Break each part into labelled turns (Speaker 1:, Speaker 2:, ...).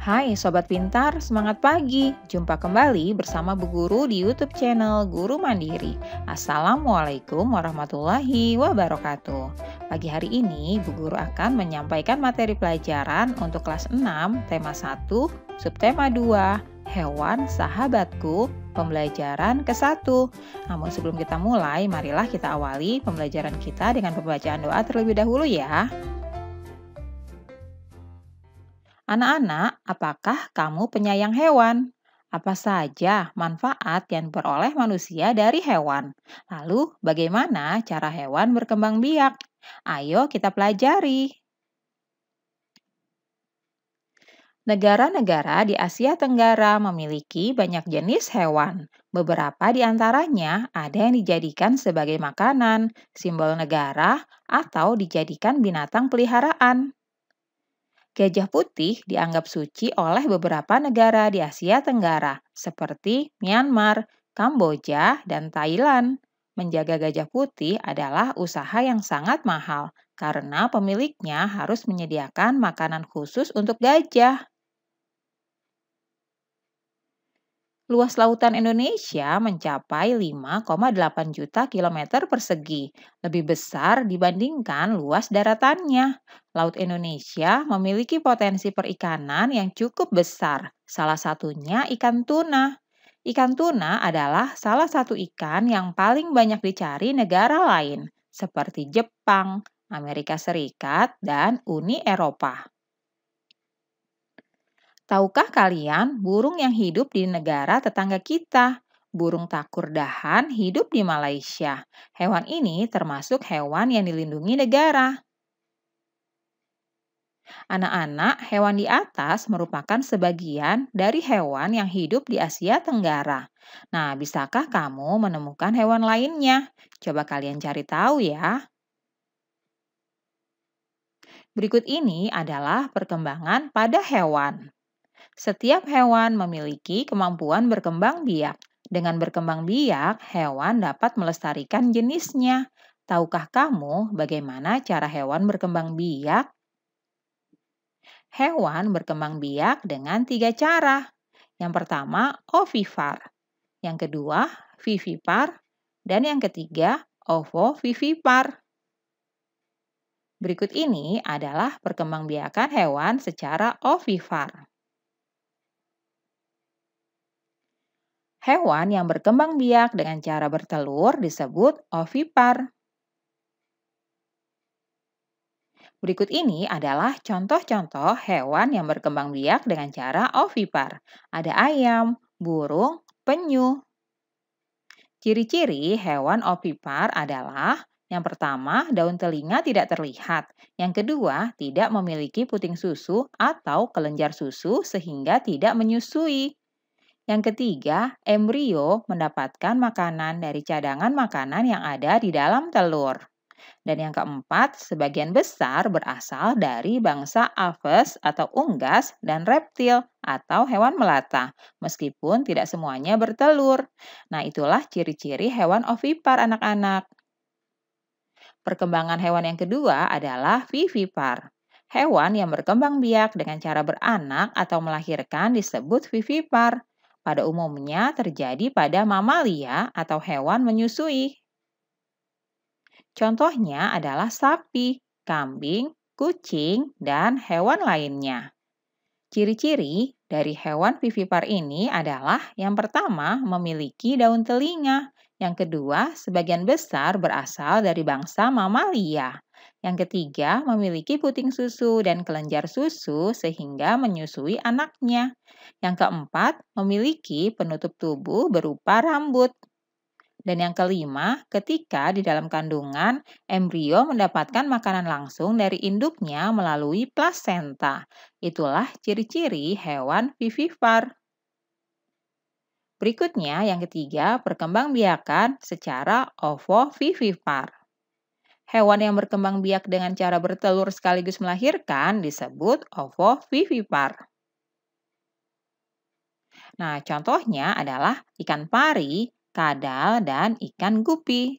Speaker 1: Hai Sobat Pintar, semangat pagi! Jumpa kembali bersama Bu Guru di YouTube channel Guru Mandiri. Assalamualaikum warahmatullahi wabarakatuh. Pagi hari ini, Bu Guru akan menyampaikan materi pelajaran untuk kelas 6, tema 1, subtema 2, hewan sahabatku, pembelajaran ke-1. Namun sebelum kita mulai, marilah kita awali pembelajaran kita dengan pembacaan doa terlebih dahulu ya. Anak-anak, apakah kamu penyayang hewan? Apa saja manfaat yang diperoleh manusia dari hewan? Lalu, bagaimana cara hewan berkembang biak? Ayo kita pelajari. Negara-negara di Asia Tenggara memiliki banyak jenis hewan. Beberapa di antaranya ada yang dijadikan sebagai makanan, simbol negara, atau dijadikan binatang peliharaan. Gajah putih dianggap suci oleh beberapa negara di Asia Tenggara, seperti Myanmar, Kamboja, dan Thailand. Menjaga gajah putih adalah usaha yang sangat mahal karena pemiliknya harus menyediakan makanan khusus untuk gajah. Luas lautan Indonesia mencapai 5,8 juta kilometer persegi, lebih besar dibandingkan luas daratannya. Laut Indonesia memiliki potensi perikanan yang cukup besar, salah satunya ikan tuna. Ikan tuna adalah salah satu ikan yang paling banyak dicari negara lain, seperti Jepang, Amerika Serikat, dan Uni Eropa. Tahukah kalian, burung yang hidup di negara tetangga kita, burung takur dahan hidup di Malaysia. Hewan ini termasuk hewan yang dilindungi negara. Anak-anak, hewan di atas merupakan sebagian dari hewan yang hidup di Asia Tenggara. Nah, bisakah kamu menemukan hewan lainnya? Coba kalian cari tahu ya. Berikut ini adalah perkembangan pada hewan. Setiap hewan memiliki kemampuan berkembang biak. Dengan berkembang biak, hewan dapat melestarikan jenisnya. Tahukah kamu bagaimana cara hewan berkembang biak? Hewan berkembang biak dengan tiga cara. Yang pertama, ovipar. Yang kedua, vivipar. Dan yang ketiga, ovovivipar. Berikut ini adalah perkembangbiakan hewan secara ovipar. Hewan yang berkembang biak dengan cara bertelur disebut ovipar. Berikut ini adalah contoh-contoh hewan yang berkembang biak dengan cara ovipar. Ada ayam, burung, penyu. Ciri-ciri hewan ovipar adalah yang pertama, daun telinga tidak terlihat. Yang kedua, tidak memiliki puting susu atau kelenjar susu sehingga tidak menyusui. Yang ketiga, embrio mendapatkan makanan dari cadangan makanan yang ada di dalam telur. Dan yang keempat, sebagian besar berasal dari bangsa aves atau unggas dan reptil atau hewan melata, meskipun tidak semuanya bertelur. Nah, itulah ciri-ciri hewan ovipar anak-anak. Perkembangan hewan yang kedua adalah vivipar. Hewan yang berkembang biak dengan cara beranak atau melahirkan disebut vivipar pada umumnya terjadi pada mamalia atau hewan menyusui. Contohnya adalah sapi, kambing, kucing, dan hewan lainnya. Ciri-ciri dari hewan vivipar ini adalah yang pertama memiliki daun telinga, yang kedua sebagian besar berasal dari bangsa mamalia, yang ketiga, memiliki puting susu dan kelenjar susu sehingga menyusui anaknya. Yang keempat, memiliki penutup tubuh berupa rambut. Dan yang kelima, ketika di dalam kandungan, embrio mendapatkan makanan langsung dari induknya melalui plasenta. Itulah ciri-ciri hewan vivipar. Berikutnya, yang ketiga, perkembangbiakan secara ovovivipar. Hewan yang berkembang biak dengan cara bertelur sekaligus melahirkan disebut ovovivipar. Nah, contohnya adalah ikan pari, kadal, dan ikan gupi.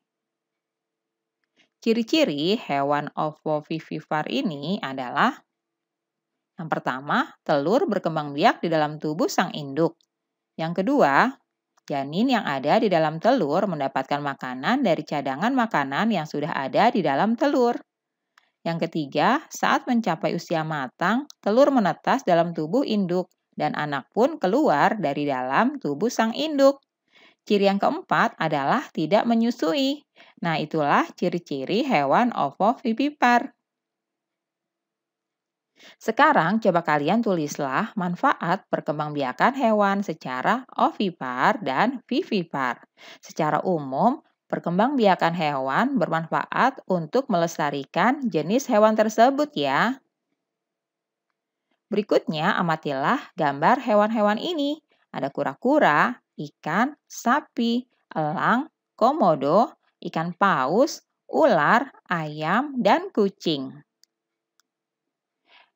Speaker 1: Ciri-ciri hewan ovovivipar ini adalah yang pertama, telur berkembang biak di dalam tubuh sang induk. Yang kedua, Janin yang ada di dalam telur mendapatkan makanan dari cadangan makanan yang sudah ada di dalam telur. Yang ketiga, saat mencapai usia matang, telur menetas dalam tubuh induk dan anak pun keluar dari dalam tubuh sang induk. Ciri yang keempat adalah tidak menyusui. Nah, itulah ciri-ciri hewan ovovivipar. Sekarang coba kalian tulislah manfaat perkembangbiakan hewan secara ovipar dan vivipar. Secara umum, perkembangbiakan hewan bermanfaat untuk melestarikan jenis hewan tersebut ya. Berikutnya amatilah gambar hewan-hewan ini. Ada kura-kura, ikan, sapi, elang, komodo, ikan paus, ular, ayam, dan kucing.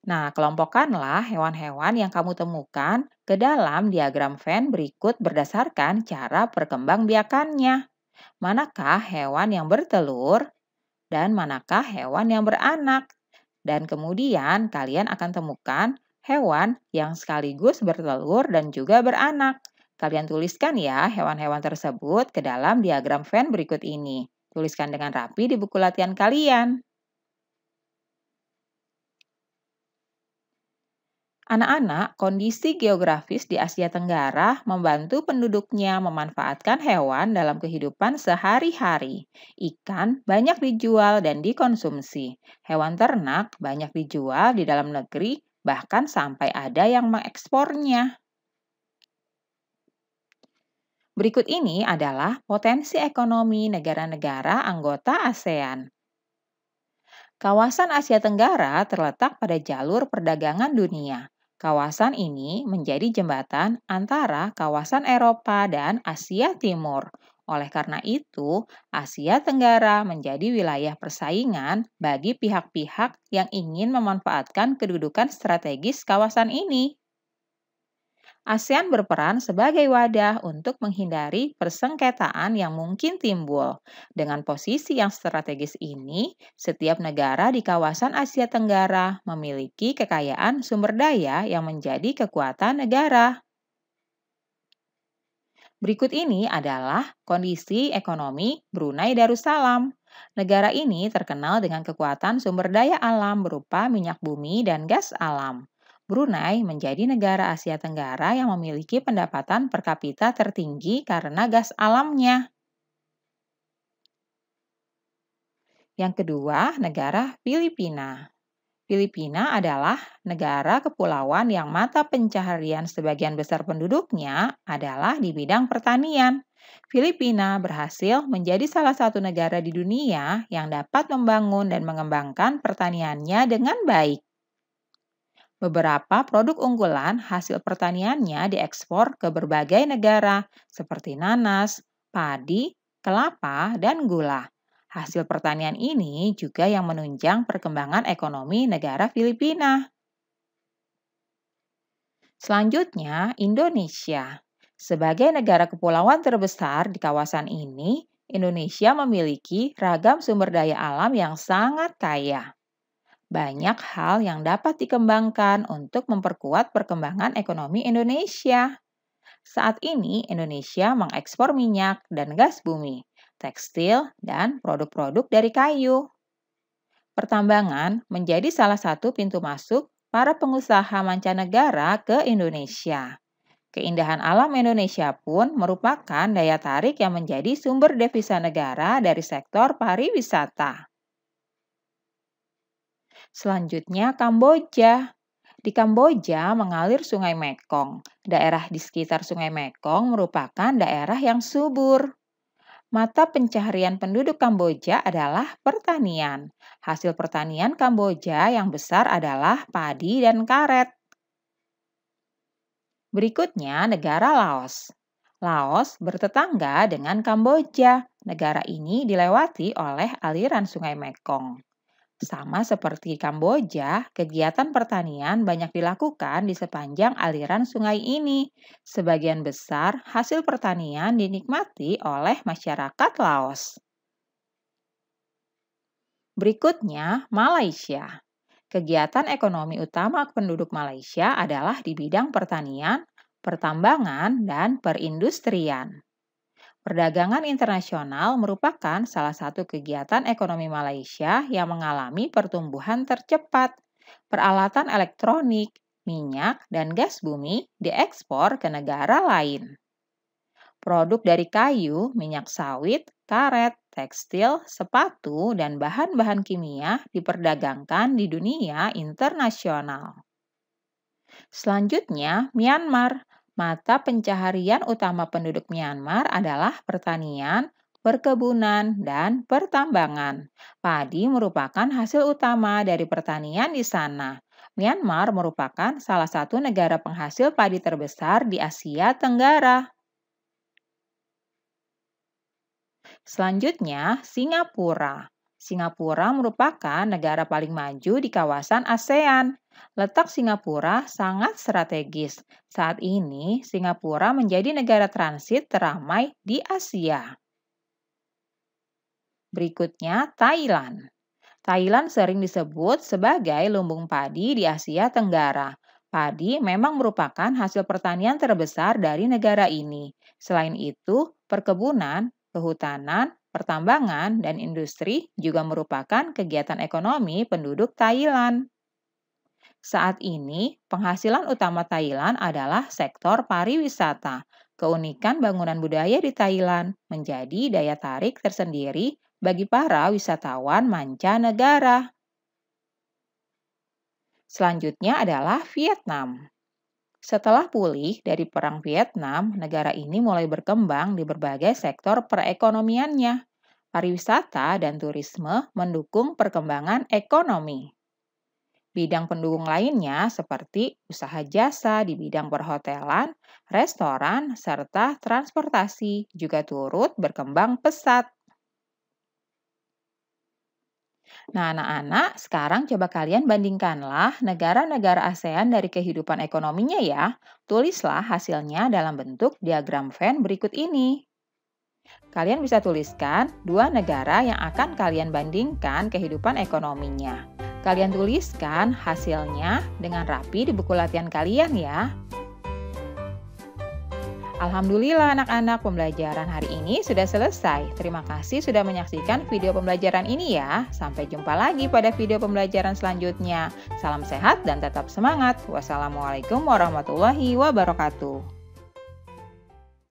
Speaker 1: Nah, kelompokkanlah hewan-hewan yang kamu temukan ke dalam diagram Venn berikut berdasarkan cara perkembangbiakannya. Manakah hewan yang bertelur dan manakah hewan yang beranak? Dan kemudian kalian akan temukan hewan yang sekaligus bertelur dan juga beranak. Kalian tuliskan ya hewan-hewan tersebut ke dalam diagram Venn berikut ini. Tuliskan dengan rapi di buku latihan kalian. Anak-anak, kondisi geografis di Asia Tenggara membantu penduduknya memanfaatkan hewan dalam kehidupan sehari-hari. Ikan banyak dijual dan dikonsumsi. Hewan ternak banyak dijual di dalam negeri, bahkan sampai ada yang mengekspornya. Berikut ini adalah potensi ekonomi negara-negara anggota ASEAN. Kawasan Asia Tenggara terletak pada jalur perdagangan dunia. Kawasan ini menjadi jembatan antara kawasan Eropa dan Asia Timur. Oleh karena itu, Asia Tenggara menjadi wilayah persaingan bagi pihak-pihak yang ingin memanfaatkan kedudukan strategis kawasan ini. ASEAN berperan sebagai wadah untuk menghindari persengketaan yang mungkin timbul. Dengan posisi yang strategis ini, setiap negara di kawasan Asia Tenggara memiliki kekayaan sumber daya yang menjadi kekuatan negara. Berikut ini adalah kondisi ekonomi Brunei Darussalam. Negara ini terkenal dengan kekuatan sumber daya alam berupa minyak bumi dan gas alam. Brunei menjadi negara Asia Tenggara yang memiliki pendapatan per kapita tertinggi karena gas alamnya. Yang kedua, negara Filipina. Filipina adalah negara kepulauan yang mata pencaharian sebagian besar penduduknya adalah di bidang pertanian. Filipina berhasil menjadi salah satu negara di dunia yang dapat membangun dan mengembangkan pertaniannya dengan baik. Beberapa produk unggulan hasil pertaniannya diekspor ke berbagai negara seperti nanas, padi, kelapa, dan gula. Hasil pertanian ini juga yang menunjang perkembangan ekonomi negara Filipina. Selanjutnya, Indonesia. Sebagai negara kepulauan terbesar di kawasan ini, Indonesia memiliki ragam sumber daya alam yang sangat kaya banyak hal yang dapat dikembangkan untuk memperkuat perkembangan ekonomi Indonesia. Saat ini, Indonesia mengekspor minyak dan gas bumi, tekstil, dan produk-produk dari kayu. Pertambangan menjadi salah satu pintu masuk para pengusaha mancanegara ke Indonesia. Keindahan alam Indonesia pun merupakan daya tarik yang menjadi sumber devisa negara dari sektor pariwisata. Selanjutnya Kamboja. Di Kamboja mengalir Sungai Mekong. Daerah di sekitar Sungai Mekong merupakan daerah yang subur. Mata pencaharian penduduk Kamboja adalah pertanian. Hasil pertanian Kamboja yang besar adalah padi dan karet. Berikutnya negara Laos. Laos bertetangga dengan Kamboja. Negara ini dilewati oleh aliran Sungai Mekong. Sama seperti Kamboja, kegiatan pertanian banyak dilakukan di sepanjang aliran sungai ini. Sebagian besar hasil pertanian dinikmati oleh masyarakat Laos. Berikutnya, Malaysia. Kegiatan ekonomi utama penduduk Malaysia adalah di bidang pertanian, pertambangan, dan perindustrian. Perdagangan internasional merupakan salah satu kegiatan ekonomi Malaysia yang mengalami pertumbuhan tercepat. Peralatan elektronik, minyak, dan gas bumi diekspor ke negara lain. Produk dari kayu, minyak sawit, karet, tekstil, sepatu, dan bahan-bahan kimia diperdagangkan di dunia internasional. Selanjutnya, Myanmar mata pencaharian utama penduduk Myanmar adalah pertanian, perkebunan, dan pertambangan. Padi merupakan hasil utama dari pertanian di sana. Myanmar merupakan salah satu negara penghasil padi terbesar di Asia Tenggara. Selanjutnya, Singapura. Singapura merupakan negara paling maju di kawasan ASEAN. Letak Singapura sangat strategis. Saat ini, Singapura menjadi negara transit teramai di Asia. Berikutnya, Thailand. Thailand sering disebut sebagai lumbung padi di Asia Tenggara. Padi memang merupakan hasil pertanian terbesar dari negara ini. Selain itu, perkebunan, kehutanan, pertambangan, dan industri juga merupakan kegiatan ekonomi penduduk Thailand. Saat ini, penghasilan utama Thailand adalah sektor pariwisata. Keunikan bangunan budaya di Thailand menjadi daya tarik tersendiri bagi para wisatawan mancanegara. Selanjutnya adalah Vietnam. Setelah pulih dari Perang Vietnam, negara ini mulai berkembang di berbagai sektor perekonomiannya. Pariwisata dan turisme mendukung perkembangan ekonomi. Bidang pendukung lainnya seperti usaha jasa di bidang perhotelan, restoran, serta transportasi juga turut berkembang pesat. Nah, anak-anak, sekarang coba kalian bandingkanlah negara-negara ASEAN dari kehidupan ekonominya ya. Tulislah hasilnya dalam bentuk diagram Venn berikut ini. Kalian bisa tuliskan dua negara yang akan kalian bandingkan kehidupan ekonominya. Kalian tuliskan hasilnya dengan rapi di buku latihan kalian ya. Alhamdulillah anak-anak pembelajaran hari ini sudah selesai. Terima kasih sudah menyaksikan video pembelajaran ini ya. Sampai jumpa lagi pada video pembelajaran selanjutnya. Salam sehat dan tetap semangat. Wassalamualaikum warahmatullahi wabarakatuh.